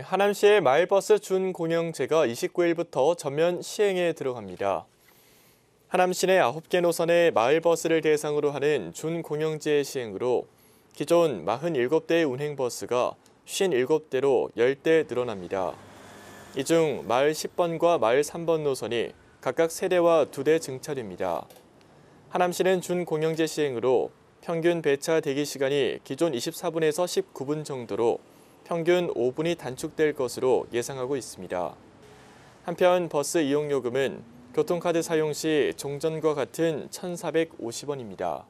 하남시의 마을버스 준공영제가 29일부터 전면 시행에 들어갑니다. 하남시 내 9개 노선의 마을버스를 대상으로 하는 준공영제 시행으로 기존 47대의 운행버스가 57대로 10대 늘어납니다. 이 중 마을 10번과 마을 3번 노선이 각각 3대와 2대 증차됩니다. 하남시는 준공영제 시행으로 평균 배차 대기 시간이 기존 24분에서 19분 정도로 평균 5분이 단축될 것으로 예상하고 있습니다. 한편 버스 이용요금은 교통카드 사용 시 종전과 같은 1,450원입니다.